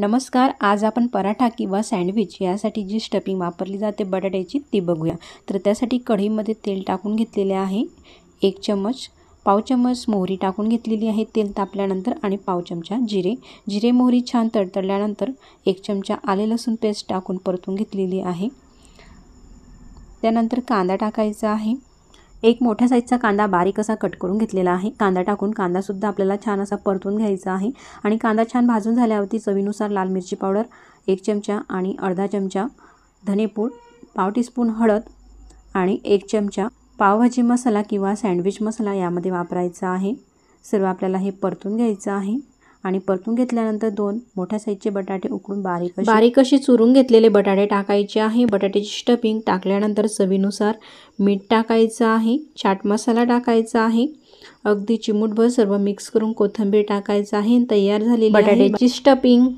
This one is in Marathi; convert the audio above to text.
नमस्कार आज आपण पराठा किंवा सँडविच यासाठी जी स्टपिंग वापरली जाते बटाट्याची ती बघूया तर त्यासाठी कढईमध्ये तेल टाकून घेतलेले आहे एक चम्मच पाव चमच मोहरी टाकून घेतलेली आहे तेल तापल्यानंतर आणि पाव चमचा जिरे जिरे मोहरी छान तडतडल्यानंतर एक चमचा आले लसूण पेस्ट टाकून परतून घेतलेली आहे त्यानंतर कांदा टाकायचा आहे एक मोठ्या साईजचा कांदा बारीक असा कट करून घेतलेला आहे कांदा टाकून कांदासुद्धा आपल्याला छान असा परतून घ्यायचा आहे आणि कांदा छान भाजून झाल्यावरती चवीनुसार लाल मिरची पावडर एक चमचा आणि अर्धा चमचा धनेपूड पाव टीस्पून हळद आणि एक चमचा पावभाजी मसाला किंवा सँडविच मसाला यामध्ये वापरायचा आहे सर्व आपल्याला हे परतून घ्यायचं आहे आणि परतून घेतल्यानंतर दोन मोठ्या साईजचे बटाटे उकडून बारीक बारीक असे चुरून घेतलेले बटाटे टाकायचे आहे बटाट्याची स्टफिंग टाकल्यानंतर चवीनुसार मीठ टाकायचं आहे चाट मसाला टाकायचा आहे अगदी चिमूटभर सर्व मिक्स करून कोथिंबीर टाकायचं आहे तयार झालेली बटाट्याची स्टफिंग